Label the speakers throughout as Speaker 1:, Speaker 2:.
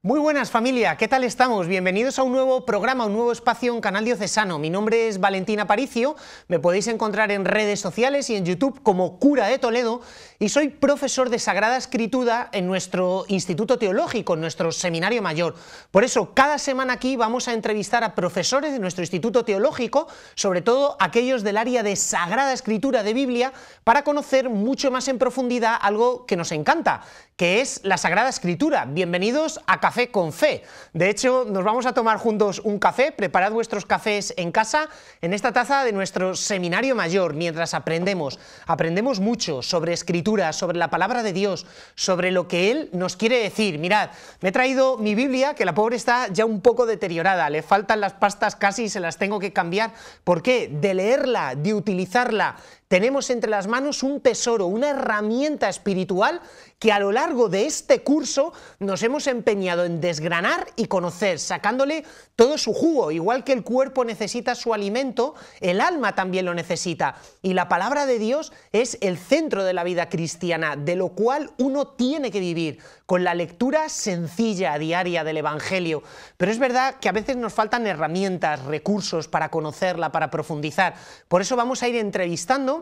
Speaker 1: Muy buenas familia, ¿qué tal estamos? Bienvenidos a un nuevo programa, un nuevo espacio en Canal Diocesano. Mi nombre es Valentina Aparicio, me podéis encontrar en redes sociales y en YouTube como cura de Toledo y soy profesor de Sagrada Escritura en nuestro Instituto Teológico, en nuestro Seminario Mayor. Por eso, cada semana aquí vamos a entrevistar a profesores de nuestro Instituto Teológico, sobre todo aquellos del área de Sagrada Escritura de Biblia, para conocer mucho más en profundidad algo que nos encanta, que es la Sagrada Escritura. Bienvenidos a Café con Fe. De hecho, nos vamos a tomar juntos un café, preparad vuestros cafés en casa, en esta taza de nuestro seminario mayor, mientras aprendemos. Aprendemos mucho sobre Escritura, sobre la palabra de Dios, sobre lo que Él nos quiere decir. Mirad, me he traído mi Biblia, que la pobre está ya un poco deteriorada, le faltan las pastas casi y se las tengo que cambiar. ¿Por qué? De leerla, de utilizarla tenemos entre las manos un tesoro, una herramienta espiritual que a lo largo de este curso nos hemos empeñado en desgranar y conocer, sacándole todo su jugo. Igual que el cuerpo necesita su alimento, el alma también lo necesita. Y la palabra de Dios es el centro de la vida cristiana, de lo cual uno tiene que vivir, con la lectura sencilla, diaria del Evangelio. Pero es verdad que a veces nos faltan herramientas, recursos para conocerla, para profundizar. Por eso vamos a ir entrevistando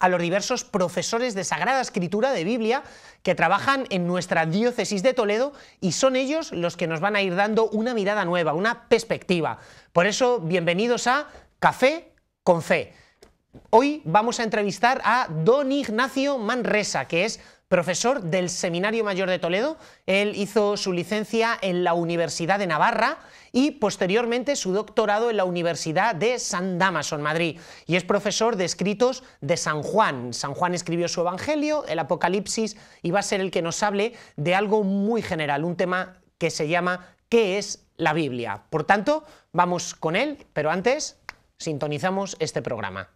Speaker 1: a los diversos profesores de Sagrada Escritura, de Biblia, que trabajan en nuestra diócesis de Toledo y son ellos los que nos van a ir dando una mirada nueva, una perspectiva. Por eso, bienvenidos a Café con Fe. Hoy vamos a entrevistar a don Ignacio Manresa, que es profesor del Seminario Mayor de Toledo. Él hizo su licencia en la Universidad de Navarra y posteriormente su doctorado en la Universidad de San Damaso, en Madrid. Y es profesor de escritos de San Juan. San Juan escribió su Evangelio, el Apocalipsis, y va a ser el que nos hable de algo muy general, un tema que se llama ¿Qué es la Biblia? Por tanto, vamos con él, pero antes sintonizamos este programa.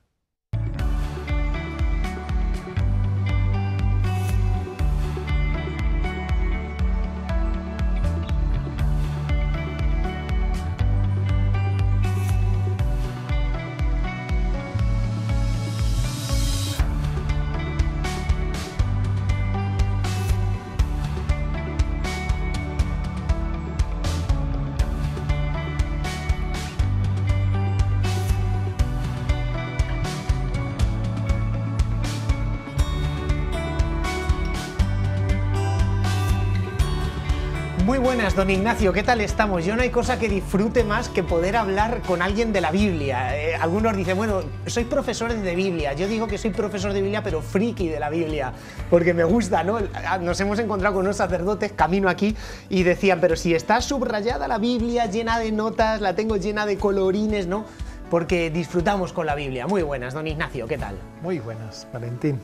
Speaker 1: don Ignacio. ¿Qué tal estamos? Yo no hay cosa que disfrute más que poder hablar con alguien de la Biblia. Eh, algunos dicen, bueno, soy profesor de Biblia. Yo digo que soy profesor de Biblia, pero friki de la Biblia, porque me gusta, ¿no? Ah, nos hemos encontrado con unos sacerdotes camino aquí y decían, pero si está subrayada la Biblia, llena de notas, la tengo llena de colorines, ¿no? Porque disfrutamos con la Biblia. Muy buenas, don Ignacio. ¿Qué tal?
Speaker 2: Muy buenas, Valentín.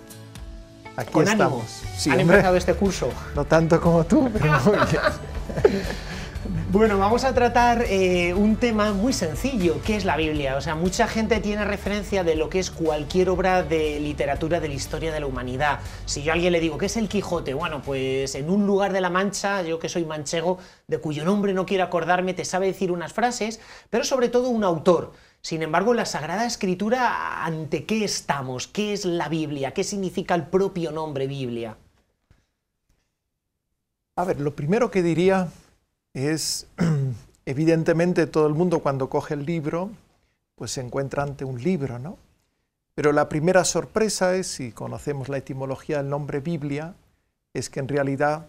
Speaker 2: Aquí estamos. Han empezado este curso. No tanto como tú, pero
Speaker 1: Bueno, vamos a tratar eh, un tema muy sencillo, que es la Biblia. O sea, mucha gente tiene referencia de lo que es cualquier obra de literatura de la historia de la humanidad. Si yo a alguien le digo, ¿qué es el Quijote? Bueno, pues en un lugar de la Mancha, yo que soy manchego, de cuyo nombre no quiero acordarme, te sabe decir unas frases, pero sobre todo un autor. Sin embargo, la Sagrada Escritura, ¿ante qué estamos? ¿Qué es la Biblia? ¿Qué
Speaker 2: significa el propio nombre Biblia? A ver, lo primero que diría es, evidentemente todo el mundo cuando coge el libro, pues se encuentra ante un libro, ¿no? Pero la primera sorpresa es, si conocemos la etimología del nombre Biblia, es que en realidad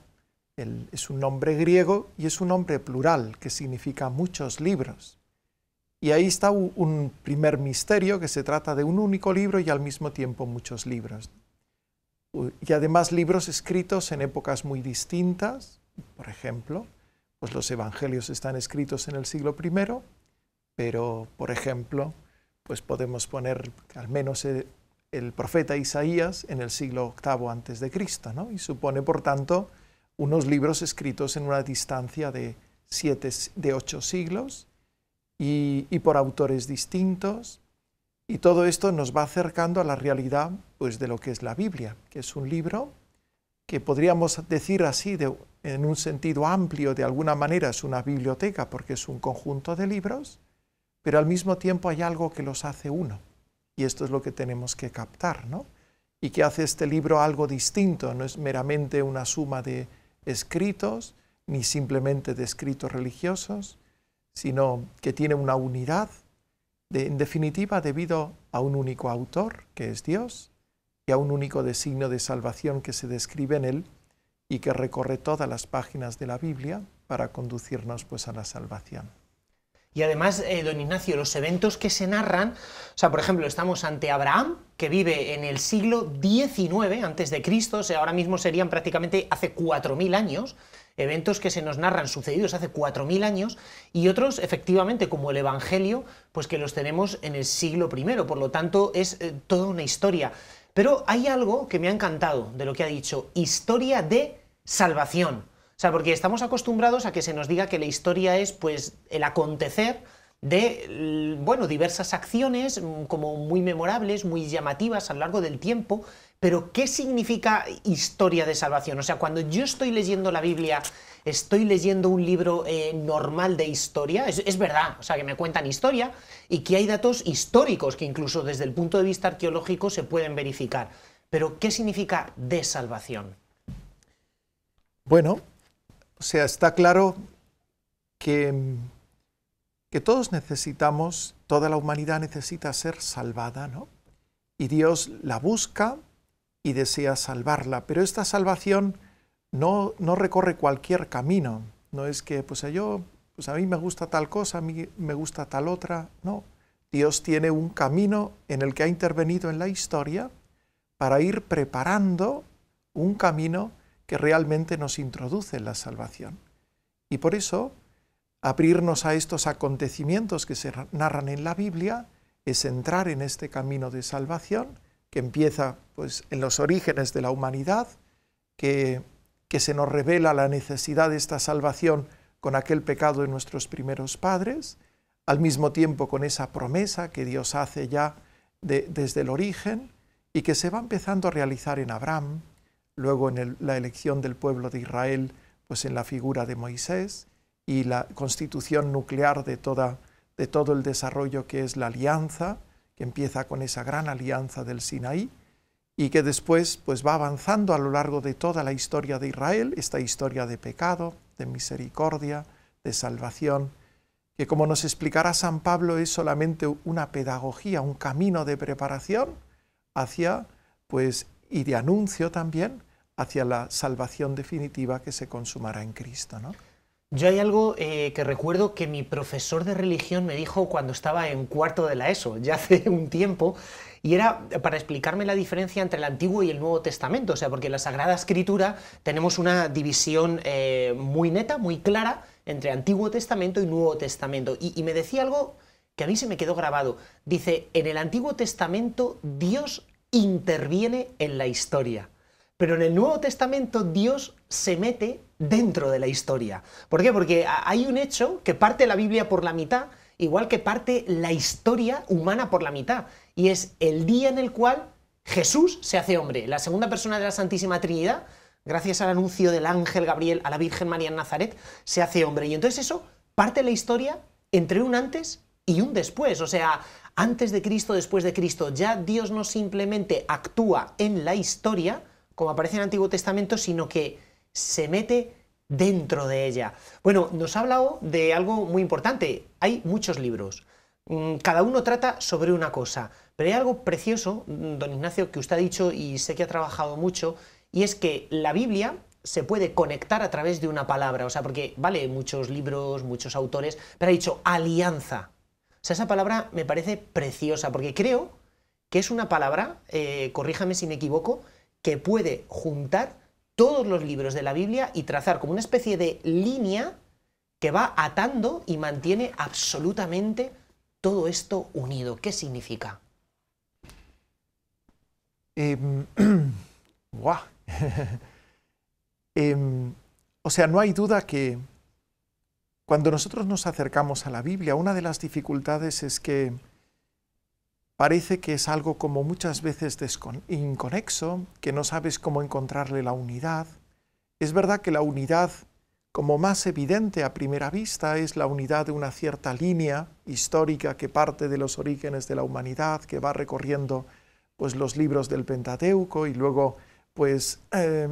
Speaker 2: es un nombre griego y es un nombre plural, que significa muchos libros. Y ahí está un primer misterio, que se trata de un único libro y al mismo tiempo muchos libros y además libros escritos en épocas muy distintas, por ejemplo, pues los evangelios están escritos en el siglo I, pero por ejemplo, pues podemos poner al menos el, profeta Isaías en el siglo VIII antes de Cristo, Y supone, por tanto, unos libros escritos en una distancia de de ocho siglos y por autores distintos y todo esto nos va acercando a la realidad pues, de lo que es la Biblia, que es un libro que podríamos decir así, en un sentido amplio, de alguna manera es una biblioteca porque es un conjunto de libros, pero al mismo tiempo hay algo que los hace uno. Y esto es lo que tenemos que captar, Y que hace este libro algo distinto, no es meramente una suma de escritos, ni simplemente de escritos religiosos, sino que tiene una unidad, en definitiva debido a un único autor, que es Dios, y a un único designio de salvación que se describe en él y que recorre todas las páginas de la Biblia para conducirnos pues a la salvación.
Speaker 1: Y además, eh, don Ignacio, los eventos que se narran, o sea, por ejemplo, estamos ante Abraham, que vive en el siglo XIX antes de Cristo, ahora mismo serían prácticamente hace 4.000 años, eventos que se nos narran sucedidos hace 4.000 años y otros, efectivamente, como el Evangelio, pues que los tenemos en el siglo primero por lo tanto es eh, toda una historia. Pero hay algo que me ha encantado de lo que ha dicho, historia de salvación. O sea, porque estamos acostumbrados a que se nos diga que la historia es pues el acontecer de mm, bueno, diversas acciones mm, como muy memorables, muy llamativas a lo largo del tiempo pero, ¿qué significa historia de salvación? O sea, cuando yo estoy leyendo la Biblia, estoy leyendo un libro eh, normal de historia, es, verdad, o sea, que me cuentan historia y que hay datos históricos que incluso desde el punto de vista arqueológico se pueden verificar. Pero, ¿qué significa de salvación?
Speaker 2: Bueno, o sea, está claro que, que todos necesitamos, toda la humanidad necesita ser salvada, ¿no? Y Dios la busca y desea salvarla. Pero esta salvación no, no recorre cualquier camino. No es que, pues yo, pues a mí me gusta tal cosa, a mí me gusta tal otra. No. Dios tiene un camino en el que ha intervenido en la historia para ir preparando un camino que realmente nos introduce en la salvación. Y por eso, abrirnos a estos acontecimientos que se narran en la Biblia es entrar en este camino de salvación que empieza pues, en los orígenes de la humanidad, que, que se nos revela la necesidad de esta salvación con aquel pecado de nuestros primeros padres, al mismo tiempo con esa promesa que Dios hace ya desde el origen y que se va empezando a realizar en Abraham, luego en la elección del pueblo de Israel, pues en la figura de Moisés y la constitución nuclear de todo el desarrollo que es la alianza, empieza con esa gran alianza del Sinaí y que después pues va avanzando a lo largo de toda la historia de Israel, esta historia de pecado, de misericordia, de salvación, que como nos explicará San Pablo es solamente una pedagogía, un camino de preparación hacia pues y de anuncio también hacia la salvación definitiva que se consumará en Cristo, ¿no?
Speaker 1: Yo hay algo eh, que recuerdo que mi profesor de religión me dijo cuando estaba en cuarto de la ESO, ya hace un tiempo, y era para explicarme la diferencia entre el Antiguo y el Nuevo Testamento, o sea, porque en la Sagrada Escritura tenemos una división eh, muy neta, muy clara, entre Antiguo Testamento y Nuevo Testamento. y me decía algo que a mí se me quedó grabado. Dice, en el Antiguo Testamento Dios interviene en la historia. Pero en el Nuevo Testamento Dios se mete dentro de la historia. ¿Por qué? Porque hay un hecho que parte la Biblia por la mitad, igual que parte la historia humana por la mitad. Y es el día en el cual Jesús se hace hombre, la segunda persona de la Santísima Trinidad, gracias al anuncio del ángel Gabriel a la Virgen María en Nazaret, se hace hombre. Y entonces eso parte la historia entre un antes y un después. O sea, antes de Cristo, después de Cristo. Ya Dios no simplemente actúa en la historia, como aparece en el Antiguo Testamento, sino que se mete dentro de ella. Bueno, nos ha hablado de algo muy importante. Hay muchos libros. Mm, cada uno trata sobre una cosa, pero hay algo precioso, mm, don Ignacio, que usted ha dicho y sé que ha trabajado mucho, y es que la Biblia se puede conectar a través de una palabra, o sea, porque vale muchos libros, muchos autores, pero ha dicho alianza. O sea, esa palabra me parece preciosa, porque creo que es una palabra, eh, corríjame si me equivoco, que puede juntar todos los libros de la Biblia y trazar como una especie de línea que va atando y mantiene absolutamente todo esto unido. ¿Qué significa?
Speaker 2: ¡Guau! Em, em, o sea, no hay duda que cuando nosotros nos acercamos a la Biblia, una de las dificultades es que parece que es algo como muchas veces inconexo, que no sabes cómo encontrarle la unidad. Es verdad que la unidad, como más evidente a primera vista, es la unidad de una cierta línea histórica que parte de los orígenes de la humanidad, que va recorriendo pues, los libros del Pentateuco y luego pues, eh,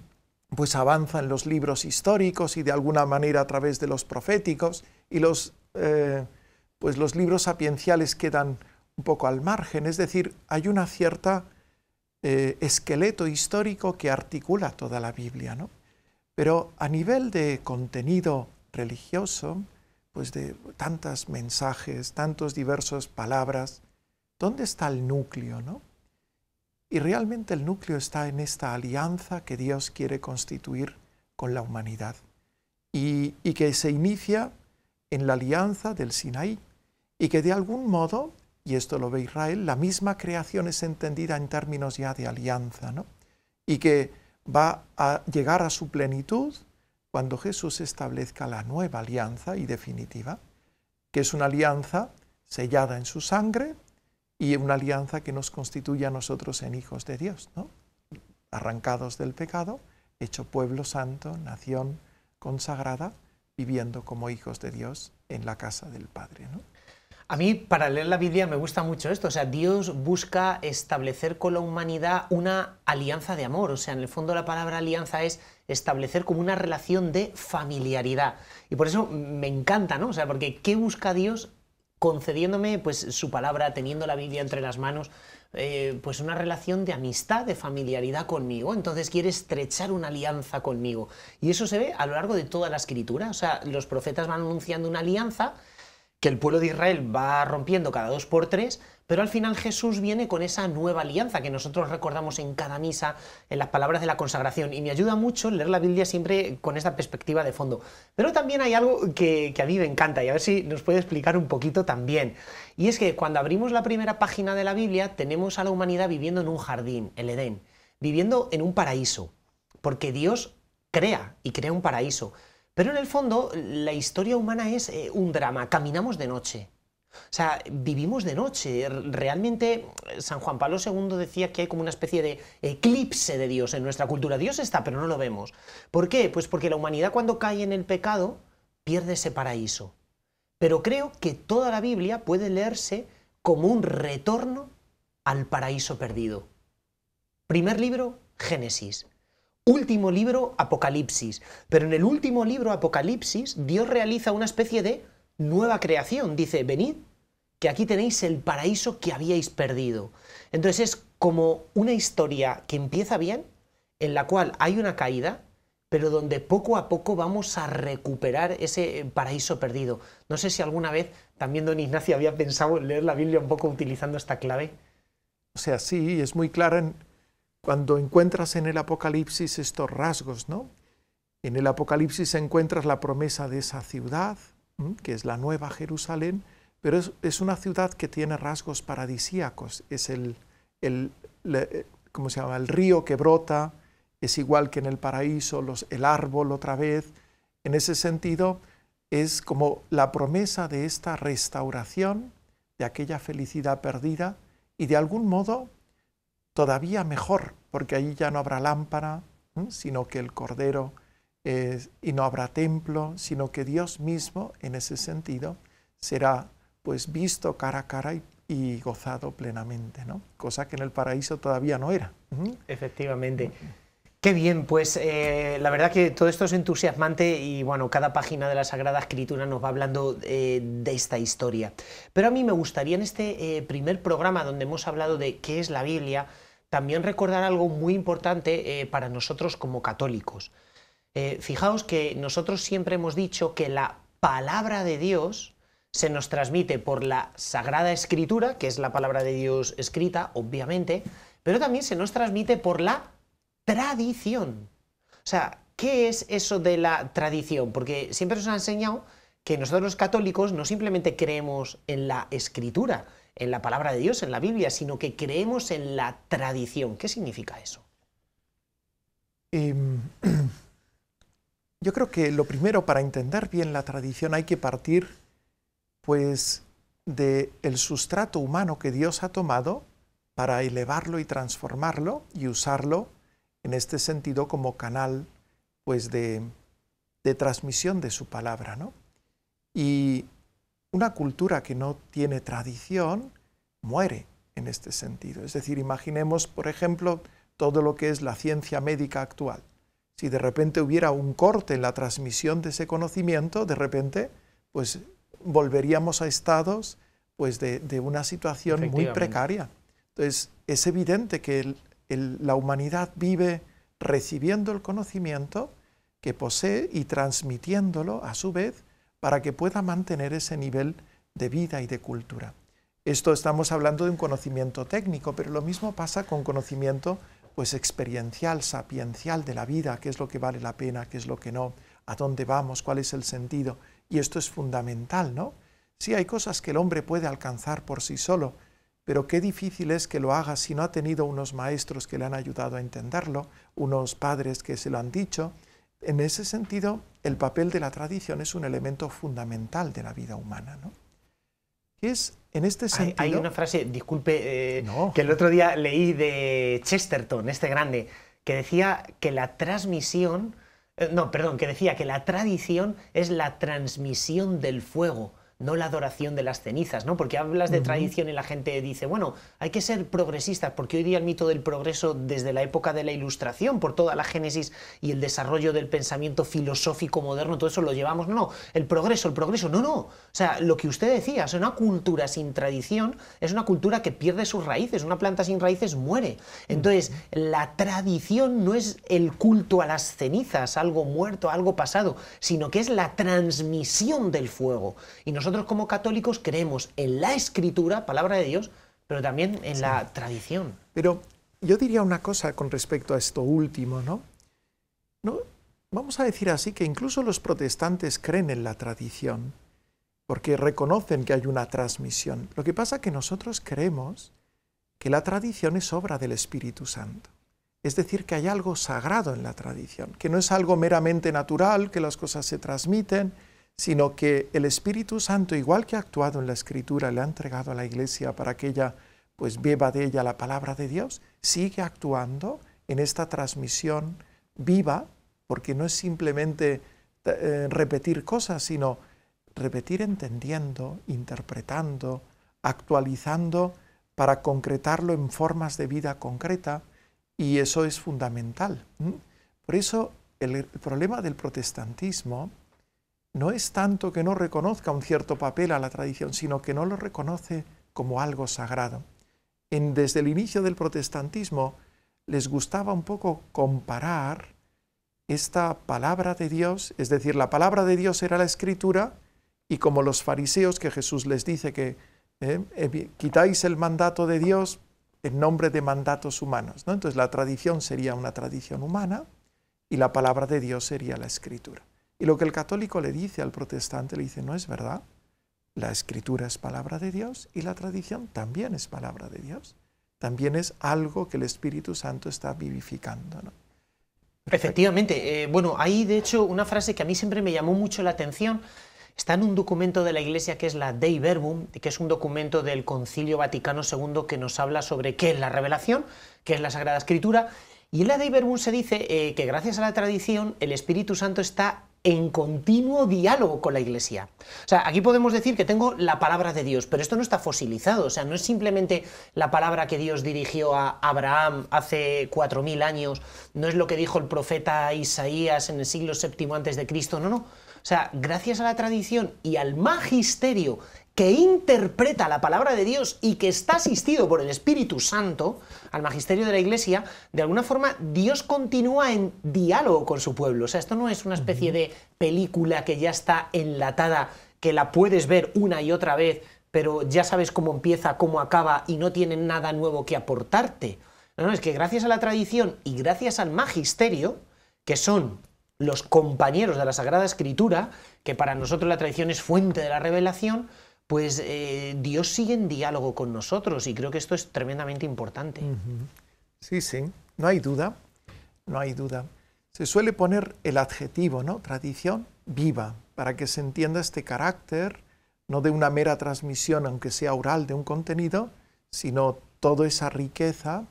Speaker 2: pues avanza en los libros históricos y de alguna manera a través de los proféticos y los, eh, pues los libros sapienciales quedan un poco al margen, es decir, hay una cierta eh, esqueleto histórico que articula toda la Biblia, ¿no? Pero a nivel de contenido religioso, pues de tantos mensajes, tantos diversos palabras, ¿dónde está el núcleo, no? Y realmente el núcleo está en esta alianza que Dios quiere constituir con la humanidad y que se inicia en la alianza del Sinaí y que de algún modo y esto lo ve Israel, la misma creación es entendida en términos ya de alianza, ¿no? y que va a llegar a su plenitud cuando Jesús establezca la nueva alianza y definitiva, que es una alianza sellada en su sangre y una alianza que nos constituye a nosotros en hijos de Dios, ¿no? arrancados del pecado, hecho pueblo santo, nación consagrada, viviendo como hijos de Dios en la casa del Padre. ¿no? A mí, para
Speaker 1: leer la Biblia, me gusta mucho esto. O sea, Dios busca establecer con la humanidad una alianza de amor. O sea, en el fondo la palabra alianza es establecer como una relación de familiaridad. Y por eso me encanta, ¿no? O sea, porque ¿qué busca Dios concediéndome pues, su palabra, teniendo la Biblia entre las manos? Eh, pues una relación de amistad, de familiaridad conmigo. Entonces quiere estrechar una alianza conmigo. Y eso se ve a lo largo de toda la escritura. O sea, los profetas van anunciando una alianza que el pueblo de Israel va rompiendo cada dos por tres, pero al final Jesús viene con esa nueva alianza que nosotros recordamos en cada misa, en las palabras de la consagración. Y me ayuda mucho leer la Biblia siempre con esta perspectiva de fondo. Pero también hay algo que, a mí me encanta y a ver si nos puede explicar un poquito también. Y es que cuando abrimos la primera página de la Biblia tenemos a la humanidad viviendo en un jardín, el Edén, viviendo en un paraíso, porque Dios crea y crea un paraíso. Pero en el fondo, la historia humana es eh, un drama. Caminamos de noche. O sea, vivimos de noche. Realmente, eh, San Juan Pablo II decía que hay como una especie de eclipse de Dios en nuestra cultura. Dios está, pero no lo vemos. ¿Por qué? Pues porque la humanidad cuando cae en el pecado pierde ese paraíso. Pero creo que toda la Biblia puede leerse como un retorno al paraíso perdido. Primer libro, Génesis último libro, Apocalipsis. Pero en el último libro, Apocalipsis, Dios realiza una especie de nueva creación. Dice, venid, que aquí tenéis el paraíso que habíais perdido. Entonces es como una historia que empieza bien, en la cual hay una caída, pero donde poco a poco vamos a recuperar ese eh, paraíso perdido. No sé si alguna vez también don Ignacio había pensado en
Speaker 2: leer la Biblia un poco utilizando esta clave. O sea, sí, es muy clara en, cuando encuentras en el Apocalipsis estos rasgos, ¿no? En el Apocalipsis encuentras la promesa de esa ciudad, que es la Nueva Jerusalén, pero es, una ciudad que tiene rasgos paradisíacos. Es el, el, eh, se llama? el río que brota, es igual que en el paraíso, los, el árbol otra vez. En ese sentido, es como la promesa de esta restauración, de aquella felicidad perdida, y de algún modo todavía mejor, porque allí ya no habrá lámpara, sino que el Cordero, y no habrá templo, sino que Dios mismo, en ese sentido, será pues visto cara a cara y, gozado plenamente, Cosa que en el paraíso todavía no era.
Speaker 1: Efectivamente.
Speaker 2: Qué bien, pues eh, la verdad que todo esto es entusiasmante y bueno,
Speaker 1: cada página de la Sagrada Escritura nos va hablando eh, de esta historia. Pero a mí me gustaría en este eh, primer programa donde hemos hablado de qué es la Biblia, también recordar algo muy importante eh, para nosotros como católicos. Eh, fijaos que nosotros siempre hemos dicho que la palabra de Dios se nos transmite por la Sagrada Escritura, que es la palabra de Dios escrita, obviamente, pero también se nos transmite por la tradición. O sea, ¿qué es eso de la tradición? Porque siempre nos han enseñado que nosotros los católicos no simplemente creemos en la escritura, en la palabra de Dios, en la Biblia, sino que creemos en la tradición. ¿Qué significa eso?
Speaker 2: Em, yo creo que lo primero para entender bien la tradición hay que partir pues del sustrato humano que Dios ha tomado para elevarlo y transformarlo y usarlo en este sentido como canal pues de, de transmisión de su palabra. ¿no? Y una cultura que no tiene tradición muere en este sentido. Es decir, imaginemos, por ejemplo, todo lo que es la ciencia médica actual. Si de repente hubiera un corte en la transmisión de ese conocimiento, de repente, pues volveríamos a estados pues, de, una situación muy precaria. Entonces, es evidente que la humanidad vive recibiendo el conocimiento que posee y transmitiéndolo a su vez para que pueda mantener ese nivel de vida y de cultura. Esto estamos hablando de un conocimiento técnico, pero lo mismo pasa con conocimiento pues experiencial, sapiencial de la vida, qué es lo que vale la pena, qué es lo que no, a dónde vamos, cuál es el sentido. Y esto es fundamental, ¿no? Sí, hay cosas que el hombre puede alcanzar por sí solo, pero qué difícil es que lo haga si no ha tenido unos maestros que le han ayudado a entenderlo, unos padres que se lo han dicho, en ese sentido, el papel de la tradición es un elemento fundamental de la vida humana. ¿no? es, en este
Speaker 1: sentido... Hay, una frase, disculpe, eh, que el otro día leí de Chesterton, este grande, que decía que la transmisión... Eh, no, perdón, que decía que la tradición es la transmisión del fuego no la adoración de las cenizas, ¿no? Porque hablas de tradición y la gente dice, bueno, hay que ser progresistas, porque hoy día el mito del progreso desde la época de la Ilustración, por toda la génesis y el desarrollo del pensamiento filosófico moderno, todo eso lo llevamos, no, no, el progreso, el progreso, no, no. O sea, lo que usted decía, es una cultura sin tradición, es una cultura que pierde sus raíces, una planta sin raíces muere. Entonces, la tradición no es el culto a las cenizas, algo muerto, algo pasado, sino que es la transmisión del fuego. Y nosotros como católicos creemos en la escritura, palabra de Dios, pero también en la tradición.
Speaker 2: Pero yo diría una cosa con respecto a esto último, ¿no? ¿no? Vamos a decir así que incluso los protestantes creen en la tradición, porque reconocen que hay una transmisión. Lo que pasa es que nosotros creemos que la tradición es obra del Espíritu Santo. Es decir, que hay algo sagrado en la tradición, que no es algo meramente natural, que las cosas se transmiten, sino que el Espíritu Santo, igual que ha actuado en la Escritura, le ha entregado a la Iglesia para que ella pues beba de ella la palabra de Dios, sigue actuando en esta transmisión viva, porque no es simplemente eh, repetir cosas, sino repetir entendiendo, interpretando, actualizando para concretarlo en formas de vida concreta, y eso es fundamental. Por eso el problema del protestantismo no es tanto que no reconozca un cierto papel a la tradición, sino que no lo reconoce como algo sagrado. desde el inicio del protestantismo les gustaba un poco comparar esta palabra de Dios, es decir, la palabra de Dios era la escritura, y como los fariseos que Jesús les dice que eh, eh, quitáis el mandato de Dios en nombre de mandatos humanos. Entonces la tradición sería una tradición humana y la palabra de Dios sería la escritura. Y lo que el católico le dice al protestante, le dice, no es verdad. La escritura es palabra de Dios y la tradición también es palabra de Dios. También es algo que el Espíritu Santo está vivificando. ¿no?
Speaker 1: Efectivamente. Eh, bueno, hay de hecho una frase que a mí siempre me llamó mucho la atención. Está en un documento de la Iglesia que es la Dei Verbum, que es un documento del Concilio Vaticano II que nos habla sobre qué es la revelación, qué es la Sagrada Escritura. Y en la Dei Verbum se dice eh, que gracias a la tradición el Espíritu Santo está en continuo diálogo con la Iglesia. O sea, aquí podemos decir que tengo la palabra de Dios, pero esto no está fosilizado, o sea, no es simplemente la palabra que Dios dirigió a Abraham hace 4.000 años, no es lo que dijo el profeta Isaías en el siglo VII antes de Cristo, no, no. O sea, gracias a la tradición y al magisterio que interpreta la palabra de Dios y que está asistido por el Espíritu Santo al magisterio de la Iglesia, de alguna forma Dios continúa en diálogo con su pueblo. O sea, esto no es una especie de película que ya está enlatada, que la puedes ver una y otra vez, pero ya sabes cómo empieza, cómo acaba y no tienen nada nuevo que aportarte. No, no, es que gracias a la tradición y gracias al magisterio, que son los compañeros de la Sagrada Escritura, que para nosotros la tradición es fuente de la revelación, pues eh, Dios sigue en
Speaker 2: diálogo con nosotros y creo que esto es tremendamente importante. Sí, sí, no hay duda, no hay duda. Se suele poner el adjetivo, ¿no? Tradición viva, para que se entienda este carácter, no de una mera transmisión, aunque sea oral, de un contenido, sino toda esa riqueza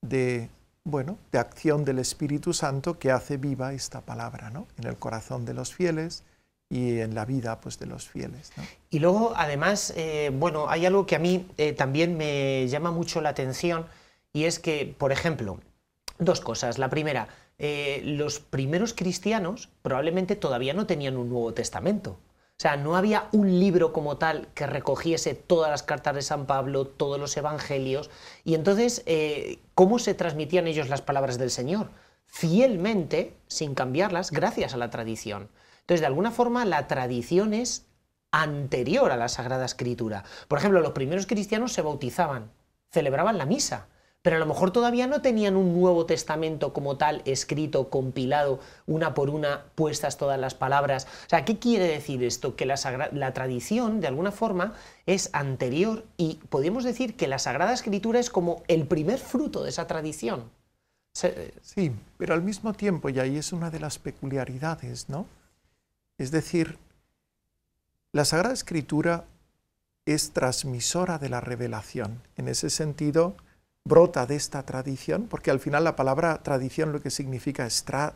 Speaker 2: de, bueno, de acción del Espíritu Santo que hace viva esta palabra, ¿no? En el corazón de los fieles, y en la vida pues, de los fieles.
Speaker 1: Y luego, además, eh, bueno, hay algo que a mí eh, también me llama mucho la atención y es que, por ejemplo, dos cosas. La primera, eh, los primeros cristianos probablemente todavía no tenían un Nuevo Testamento. O sea, no había un libro como tal que recogiese todas las cartas de San Pablo, todos los evangelios. Y entonces, ¿cómo se transmitían ellos las palabras del Señor? fielmente, sin cambiarlas, gracias a la tradición. Entonces, de alguna forma, la tradición es anterior a la Sagrada Escritura. Por ejemplo, los primeros cristianos se bautizaban, celebraban la misa, pero a lo mejor todavía no tenían un Nuevo Testamento como tal, escrito, compilado, una por una, puestas todas las palabras. O sea, ¿qué quiere decir esto? Que la, la tradición, de alguna forma, es anterior y podemos decir que
Speaker 2: la Sagrada Escritura es como el primer fruto de esa tradición. Sí, pero al mismo tiempo, y ahí es una de las peculiaridades, ¿no? Es decir, la Sagrada Escritura es transmisora de la revelación. En ese sentido, brota de esta tradición, porque al final la palabra tradición lo que significa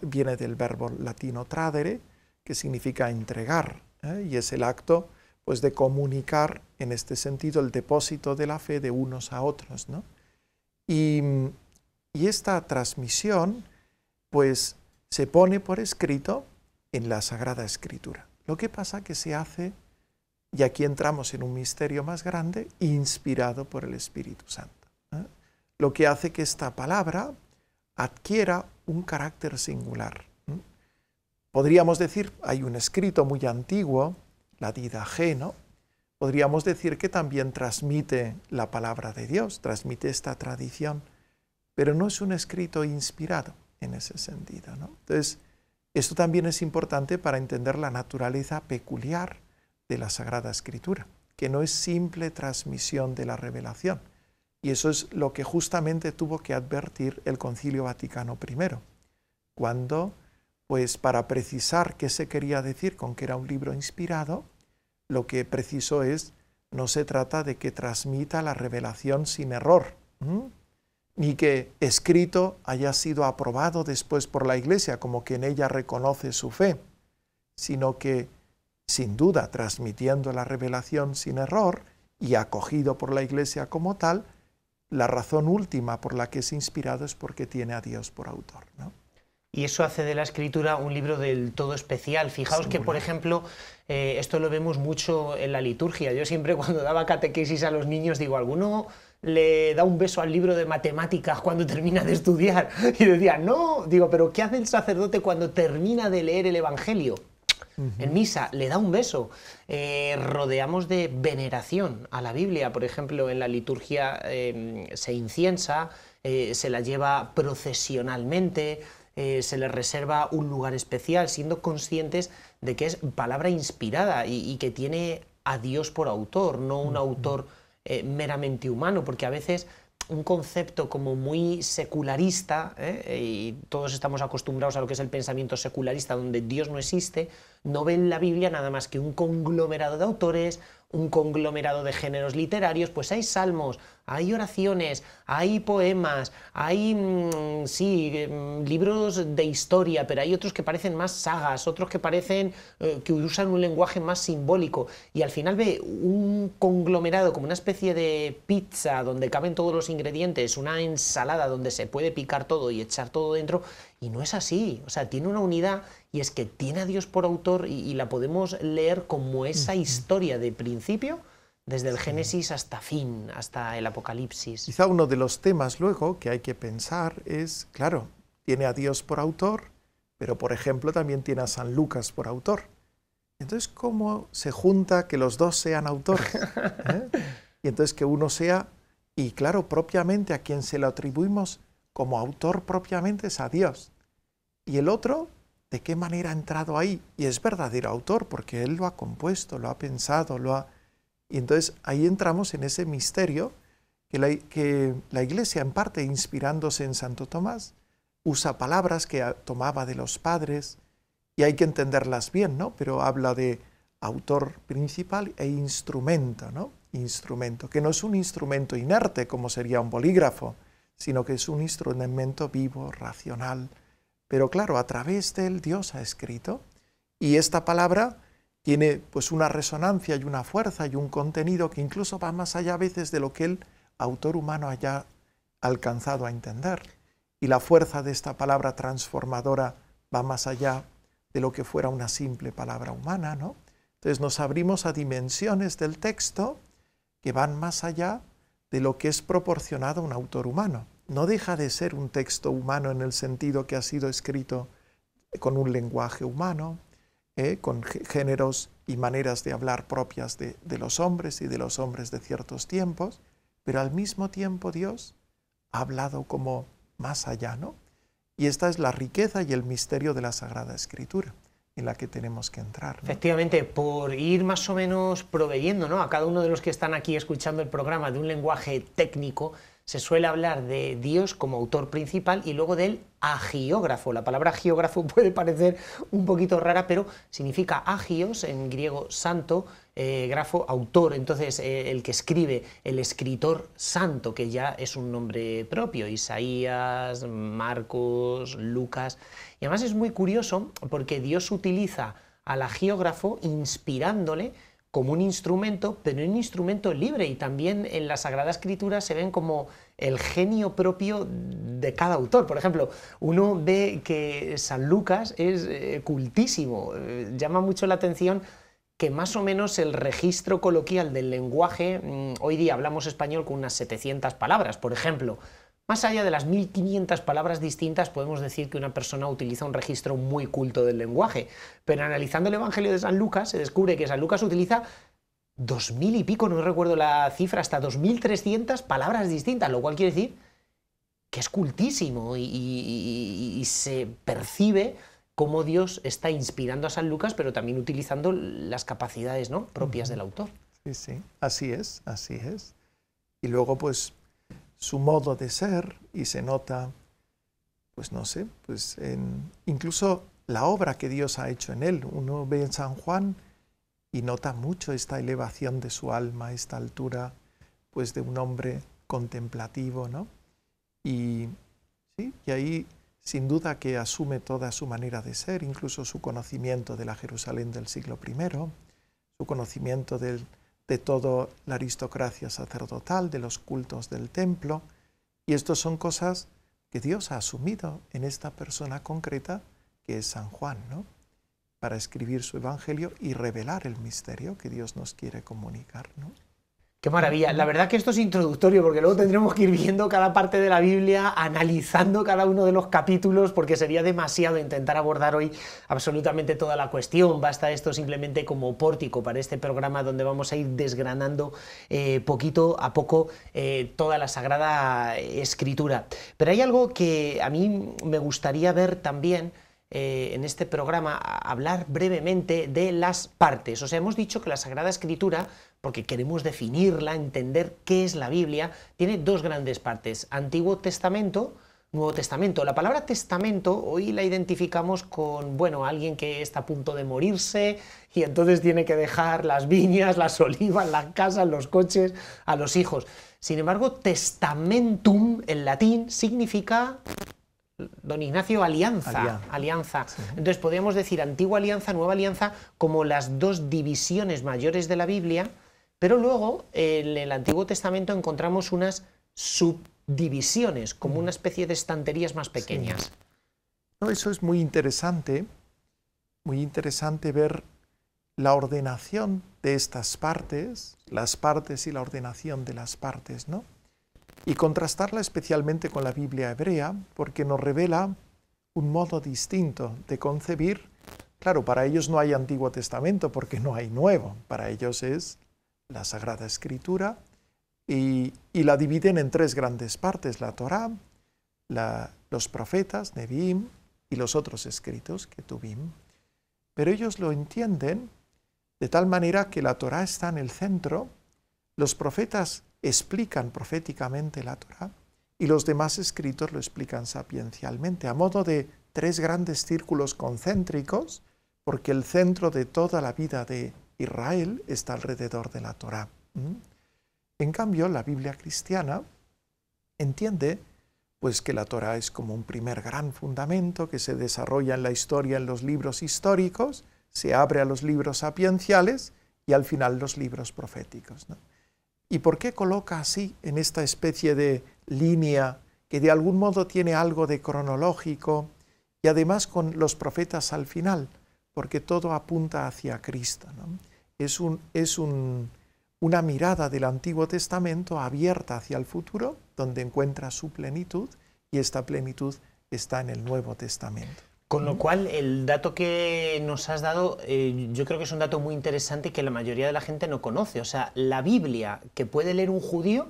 Speaker 2: viene del verbo latino tradere, que significa entregar, ¿eh? y es el acto pues de comunicar en este sentido el depósito de la fe de unos a otros, ¿no? Y y esta transmisión pues se pone por escrito en la Sagrada Escritura. Lo que pasa que se hace, y aquí entramos en un misterio más grande, inspirado por el Espíritu Santo. ¿eh? Lo que hace que esta palabra adquiera un carácter singular. ¿eh? Podríamos decir, hay un escrito muy antiguo, la G, ¿no? Podríamos decir que también transmite la palabra de Dios, transmite esta tradición pero no es un escrito inspirado en ese sentido. Entonces, esto también es importante para entender la naturaleza peculiar de la Sagrada Escritura, que no es simple transmisión de la revelación. Y eso es lo que justamente tuvo que advertir el Concilio Vaticano I, cuando, pues para precisar qué se quería decir con que era un libro inspirado, lo que preciso es, no se trata de que transmita la revelación sin error, ni que escrito haya sido aprobado después por la Iglesia, como que en ella reconoce su fe, sino que, sin duda, transmitiendo la revelación sin error y acogido por la Iglesia como tal, la razón última por la que es inspirado es porque tiene a Dios por autor.
Speaker 1: Y eso hace de la escritura un libro del todo especial. Fijaos que, por ejemplo, eh, esto lo vemos mucho en la liturgia. Yo siempre cuando daba catequesis a los niños digo, alguno le da un beso al libro de matemáticas cuando termina de estudiar. Y decía, no, digo, pero ¿qué hace el sacerdote cuando termina de leer el Evangelio? En misa, le da un beso. Eh, rodeamos de veneración a la Biblia. Por ejemplo, en la liturgia em, se inciensa, eh, se la lleva procesionalmente, eh, se le reserva un lugar especial, siendo conscientes de que es palabra inspirada y, y que tiene a Dios por autor, no un autor eh, meramente humano, porque a veces un concepto como muy secularista, eh, y todos estamos acostumbrados a lo que es el pensamiento secularista, donde Dios no existe, no en la Biblia nada más que un conglomerado de autores, un conglomerado de géneros literarios, pues hay salmos, hay oraciones, hay poemas, hay, mm, sí, em, libros de historia, pero hay otros que parecen más sagas, otros que parecen eh, que usan un lenguaje más simbólico. Y al final ve un conglomerado como una especie de pizza donde caben todos los ingredientes, una ensalada donde se puede picar todo y echar todo dentro, y no es así. O sea, tiene una unidad y es que tiene a Dios por autor y, la podemos leer como esa historia de principio desde el Génesis hasta fin,
Speaker 2: hasta el Apocalipsis. Quizá uno de los temas luego que hay que pensar es, claro, tiene a Dios por autor, pero por ejemplo también tiene a San Lucas por autor. Entonces, ¿cómo se junta que los dos sean autores? ¿Eh? Y entonces que uno sea, y claro, propiamente a quien se lo atribuimos como autor propiamente es a Dios. Y el otro, de qué manera ha entrado ahí. Y es verdadero autor, porque él lo ha compuesto, lo ha pensado, lo ha... Y entonces ahí entramos en ese misterio que la, que la iglesia, en parte inspirándose en Santo Tomás, usa palabras que tomaba de los padres, y hay que entenderlas bien, ¿no? Pero habla de autor principal e instrumento, ¿no? Instrumento, que no es un instrumento inerte como sería un bolígrafo, sino que es un instrumento vivo, racional, pero claro, a través de él Dios ha escrito y esta palabra tiene pues una resonancia y una fuerza y un contenido que incluso va más allá a veces de lo que el autor humano haya alcanzado a entender. Y la fuerza de esta palabra transformadora va más allá de lo que fuera una simple palabra humana, Entonces nos abrimos a dimensiones del texto que van más allá de lo que es proporcionado un autor humano no deja de ser un texto humano en el sentido que ha sido escrito con un lenguaje humano, eh, con géneros y maneras de hablar propias de, los hombres y de los hombres de ciertos tiempos, pero al mismo tiempo Dios ha hablado como más allá, ¿no? Y esta es la riqueza y el misterio de la Sagrada Escritura en la que tenemos que entrar.
Speaker 1: Efectivamente, por ir más o menos proveyendo a cada uno de los que están aquí escuchando el programa de un lenguaje técnico, se suele hablar de Dios como autor principal y luego del agiógrafo. La palabra agiógrafo puede parecer un poquito rara, pero significa agios, en griego santo, eh, grafo, autor. Entonces, eh, el que escribe, el escritor santo, que ya es un nombre propio, Isaías, Marcos, Lucas. Y además es muy curioso porque Dios utiliza al agiógrafo inspirándole como un instrumento, pero un instrumento libre y también en la Sagrada Escritura se ven como el genio propio de cada autor. Por ejemplo, uno ve que San Lucas es eh, cultísimo, eh, llama mucho la atención que más o menos el registro coloquial del lenguaje, mm, hoy día hablamos español con unas 700 palabras, por ejemplo, más allá de las 1500 palabras distintas, podemos decir que una persona utiliza un registro muy culto del lenguaje, pero analizando el Evangelio de San Lucas se descubre que San Lucas utiliza 2000 y pico, no recuerdo la cifra, hasta 2300 palabras distintas, lo cual quiere decir que es cultísimo y, se percibe cómo Dios está inspirando a San Lucas, pero también utilizando las capacidades ¿no? propias del autor.
Speaker 2: Sí, sí, así es, así es. Y luego, pues, su modo de ser y se nota, pues no sé, pues incluso la obra que Dios ha hecho en él. Uno ve en San Juan y nota mucho esta elevación de su alma, esta altura, pues de un hombre contemplativo, ¿no? Y, y ahí sin duda que asume toda su manera de ser, incluso su conocimiento de la Jerusalén del siglo I, su conocimiento del de toda la aristocracia sacerdotal, de los cultos del templo, y estas son cosas que Dios ha asumido en esta persona concreta que es San Juan, ¿no? Para escribir su evangelio y revelar el misterio que Dios nos quiere comunicar, ¿no?
Speaker 1: Qué maravilla. La verdad que esto es introductorio porque luego tendremos que ir viendo cada parte de la Biblia, analizando cada uno de los capítulos porque sería demasiado intentar abordar hoy absolutamente toda la cuestión. Basta esto simplemente como pórtico para este programa donde vamos a ir desgranando eh, poquito a poco eh, toda la Sagrada Escritura. Pero hay algo que a mí me gustaría ver también eh, en este programa hablar brevemente de las partes. O sea, hemos dicho que la Sagrada Escritura, porque queremos definirla, entender qué es la Biblia, tiene dos grandes partes, Antiguo Testamento, Nuevo Testamento. La palabra testamento hoy la identificamos con, bueno, alguien que está a punto de morirse y entonces tiene que dejar las viñas, las olivas, las casas, los coches a los hijos. Sin embargo, testamentum en latín significa don Ignacio, Alianza. Alianza. Entonces podríamos decir Antigua Alianza, Nueva Alianza, como las dos divisiones mayores de la Biblia, pero luego en el Antiguo Testamento encontramos unas subdivisiones, como una especie de estanterías más pequeñas.
Speaker 2: eso es muy interesante, muy interesante ver la ordenación de estas partes, las partes y la ordenación de las partes, ¿no? y contrastarla especialmente con la Biblia hebrea porque nos revela un modo distinto de concebir. Claro, para ellos no hay Antiguo Testamento porque no hay Nuevo, para ellos es la Sagrada Escritura y, la dividen en tres grandes partes, la Torá, los profetas, Nevim y los otros escritos que tuvimos. Pero ellos lo entienden de tal manera que la Torá está en el centro, los profetas explican proféticamente la Torá y los demás escritos lo explican sapiencialmente, a modo de tres grandes círculos concéntricos, porque el centro de toda la vida de Israel está alrededor de la Torá. En cambio, la Biblia cristiana entiende pues que la Torá es como un primer gran fundamento que se desarrolla en la historia en los libros históricos, se abre a los libros sapienciales y al final los libros proféticos. ¿Y por qué coloca así, en esta especie de línea que de algún modo tiene algo de cronológico y además con los profetas al final? Porque todo apunta hacia Cristo. Es, una mirada del Antiguo Testamento abierta hacia el futuro, donde encuentra su plenitud y esta plenitud está en el Nuevo Testamento.
Speaker 1: Con lo cual, el dato que nos has dado, eh, yo creo que es un dato muy interesante que la mayoría de la gente no conoce. O sea, la Biblia que puede leer un judío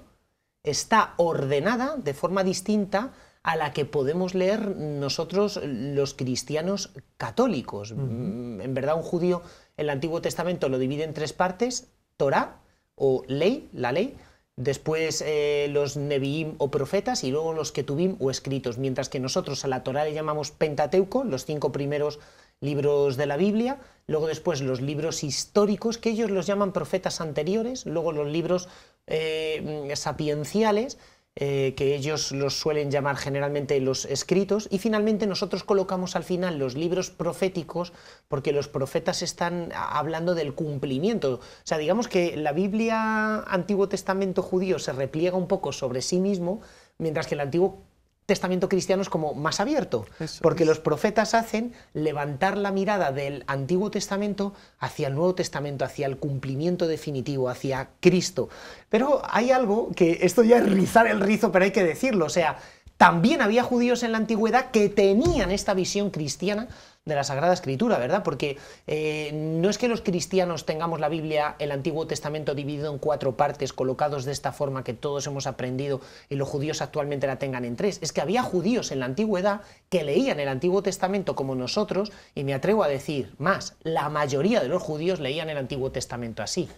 Speaker 1: está ordenada de forma distinta a la que podemos leer nosotros los cristianos católicos. Mm, en verdad, un judío, el Antiguo Testamento lo divide en tres partes, Torah o ley, la ley, después eh, los Neviim o profetas y luego los Ketuvim o escritos, mientras que nosotros a la Torá le llamamos Pentateuco, los cinco primeros libros de la Biblia, luego después los libros históricos, que ellos los llaman profetas anteriores, luego los libros eh, mm, sapienciales, eh, que ellos los suelen llamar generalmente los escritos, y finalmente nosotros colocamos al final los libros proféticos, porque los profetas están hablando del cumplimiento. O sea, digamos que la Biblia Antiguo Testamento judío se repliega un poco sobre sí mismo, mientras que el Antiguo testamento cristiano es como más abierto, porque los profetas hacen levantar la mirada del Antiguo Testamento hacia el Nuevo Testamento, hacia el cumplimiento definitivo, hacia Cristo. Pero hay algo que esto ya es rizar el rizo, pero hay que decirlo, o sea, también había judíos en la antigüedad que tenían esta visión cristiana de la Sagrada Escritura, ¿verdad? Porque eh, no es que los cristianos tengamos la Biblia, el Antiguo Testamento dividido en cuatro partes, colocados de esta forma que todos hemos aprendido y los judíos actualmente la tengan en tres. Es que había judíos en la antigüedad que leían el Antiguo Testamento como nosotros y me atrevo a decir más, la mayoría de los judíos leían el Antiguo Testamento así.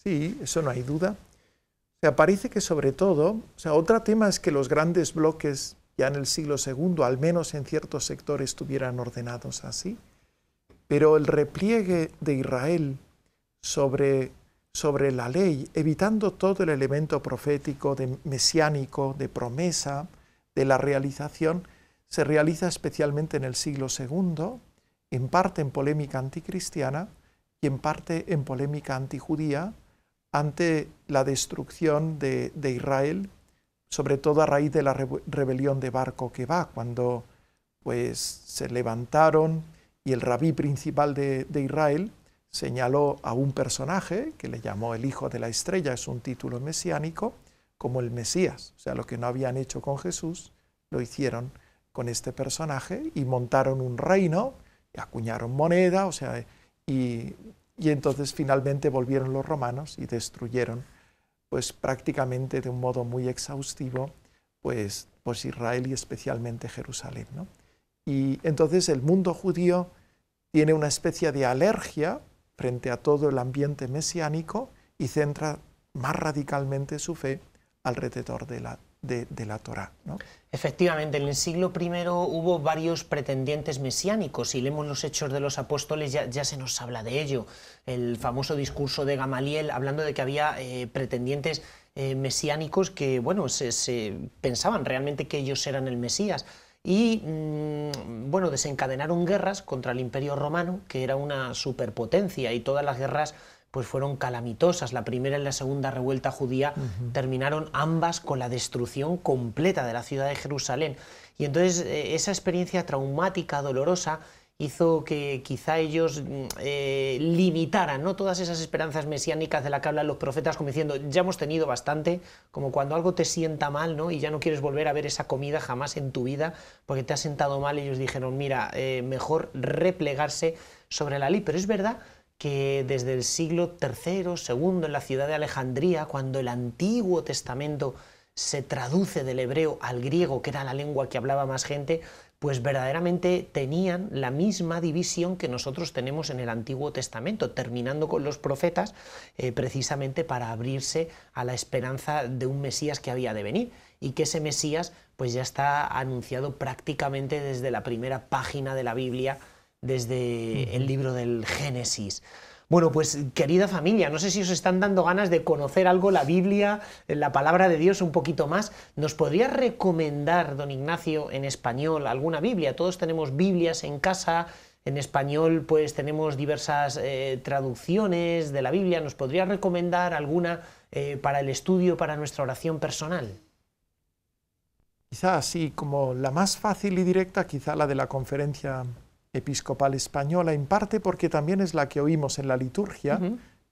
Speaker 2: Sí, eso no hay duda. O parece que sobre todo, o sea, otro tema es que los grandes bloques ya en el siglo II, al menos en ciertos sectores, estuvieran ordenados así. Pero el repliegue de Israel sobre, sobre la ley, evitando todo el elemento profético, de mesiánico, de promesa, de la realización, se realiza especialmente en el siglo II, en parte en polémica anticristiana y en parte en polémica antijudía, ante la destrucción de, Israel, sobre todo a raíz de la rebelión de Barco que va, cuando pues se levantaron y el rabí principal de, de, Israel señaló a un personaje que le llamó el Hijo de la Estrella, es un título mesiánico, como el Mesías. O sea, lo que no habían hecho con Jesús, lo hicieron con este personaje y montaron un reino, acuñaron moneda, o sea, y y entonces finalmente volvieron los romanos y destruyeron, pues prácticamente de un modo muy exhaustivo, pues, pues Israel y especialmente Jerusalén. ¿no? Y entonces el mundo judío tiene una especie de alergia frente a todo el ambiente mesiánico y centra más radicalmente su fe alrededor de la, de, la Torá. Efectivamente, en el siglo I hubo
Speaker 1: varios pretendientes mesiánicos. Si leemos los hechos de los apóstoles ya, se nos habla de ello. El famoso discurso de Gamaliel hablando de que había eh, pretendientes eh, mesiánicos que, bueno, se pensaban realmente que ellos eran el Mesías y mm, bueno, desencadenaron guerras contra el Imperio Romano, que era una superpotencia, y todas las guerras pues fueron calamitosas. La primera y la segunda revuelta judía terminaron ambas con la destrucción completa de la ciudad de Jerusalén. Y entonces eh, esa experiencia traumática, dolorosa, hizo que quizá ellos mm, eh, limitaran ¿no? todas esas esperanzas mesiánicas de las que hablan los profetas, como diciendo, ya hemos tenido bastante, como cuando algo te sienta mal ¿no? y ya no quieres volver a ver esa comida jamás en tu vida porque te has sentado mal, ellos dijeron, mira, eh, mejor replegarse sobre la ley. Pero es verdad que desde el siglo III, II, en la ciudad de Alejandría, cuando el Antiguo Testamento se traduce del hebreo al griego, que era la lengua que hablaba más gente, pues verdaderamente tenían la misma división que nosotros tenemos en el Antiguo Testamento, terminando con los profetas eh, precisamente para abrirse a la esperanza de un Mesías que había de venir y que ese Mesías pues ya está anunciado prácticamente desde la primera página de la Biblia desde el libro del Génesis. Bueno, pues querida familia, no sé si os están dando ganas de conocer algo la Biblia, la palabra de Dios un poquito más. ¿Nos podría recomendar, don Ignacio, en español alguna Biblia? Todos tenemos Biblias en casa, en español pues tenemos diversas eh, traducciones de la Biblia. ¿Nos podría recomendar alguna eh, para el estudio, para nuestra
Speaker 2: oración personal? Quizá así, como la más fácil y directa, quizá la de la conferencia episcopal española, en parte porque también es la que oímos en la liturgia,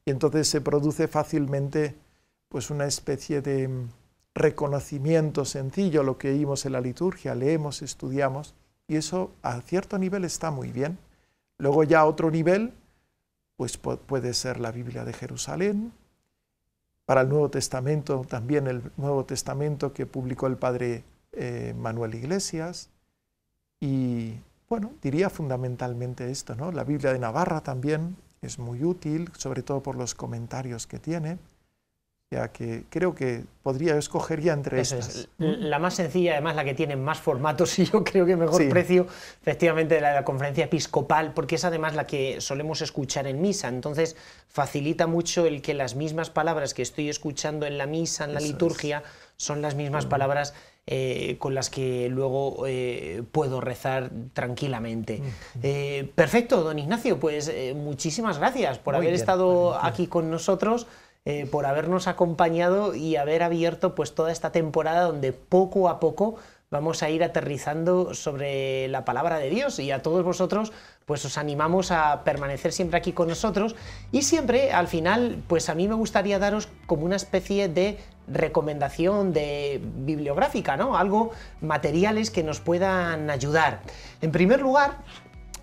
Speaker 2: y entonces se produce fácilmente pues una especie de mm, reconocimiento sencillo, lo que oímos en la liturgia, leemos, estudiamos, y eso a cierto nivel está muy bien. Luego ya otro nivel, pues puede ser la Biblia de Jerusalén, para el Nuevo Testamento también el Nuevo Testamento que publicó el padre eh, Manuel Iglesias, y bueno, diría fundamentalmente esto, ¿no? La Biblia de Navarra también es muy útil, sobre todo por los comentarios que tiene, ya que creo que podría escoger ya entre estas. La
Speaker 1: más sencilla, además la que tiene más formatos y yo creo que mejor precio, efectivamente, la de la conferencia episcopal, porque es además la que solemos escuchar en misa, entonces facilita mucho el que las mismas palabras que estoy escuchando en la misa, en la liturgia, son las mismas palabras eh, con las que luego eh, puedo rezar tranquilamente. Eh, perfecto, don Ignacio, pues muchísimas gracias por haber estado aquí con nosotros. por habernos acompañado y haber abierto pues toda esta temporada donde poco a poco vamos a ir aterrizando sobre la palabra de Dios y a todos vosotros pues os animamos a permanecer siempre aquí con nosotros y siempre al final pues a mí me gustaría daros como una especie de recomendación de bibliográfica, ¿no? Algo materiales que nos puedan ayudar. En primer lugar,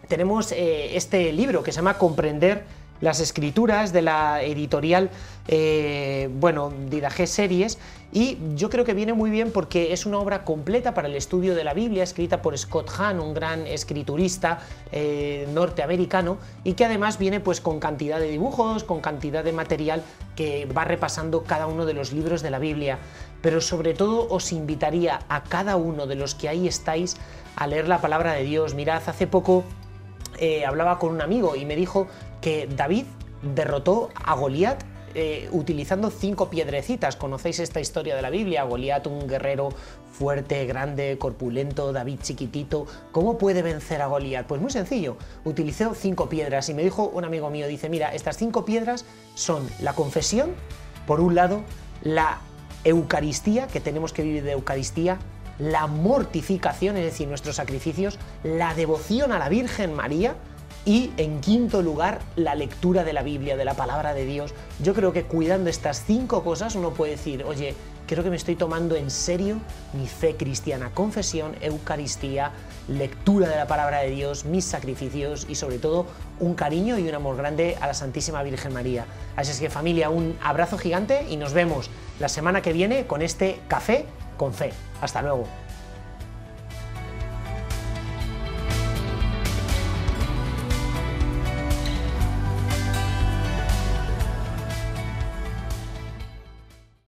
Speaker 1: tenemos eh, este libro que se llama Comprender las escrituras de la editorial, eh, bueno, Didaje Series, y yo creo que viene muy bien porque es una obra completa para el estudio de la Biblia, escrita por Scott Hahn, un gran escriturista eh, norteamericano, y que además viene pues con cantidad de dibujos, con cantidad de material que va repasando cada uno de los libros de la Biblia. Pero sobre todo os invitaría a cada uno de los que ahí estáis a leer la palabra de Dios. Mirad, hace poco eh, hablaba con un amigo y me dijo que David derrotó a Goliat eh, utilizando cinco piedrecitas. Conocéis esta historia de la Biblia, Goliat, un guerrero fuerte, grande, corpulento, David chiquitito. ¿Cómo puede vencer a Goliat? Pues muy sencillo, utilizó cinco piedras y me dijo un amigo mío, dice, mira, estas cinco piedras son la confesión, por un lado, la Eucaristía, que tenemos que vivir de Eucaristía, la mortificación, es decir, nuestros sacrificios, la devoción a la Virgen María y, en quinto lugar, la lectura de la Biblia, de la palabra de Dios. Yo creo que cuidando estas cinco cosas uno puede decir, oye, creo que me estoy tomando en serio mi fe cristiana, confesión, Eucaristía, lectura de la palabra de Dios, mis sacrificios y sobre todo un cariño y un amor grande a la Santísima Virgen María. Así es que familia, un abrazo gigante y nos vemos la semana que viene con este café con fe. Hasta luego.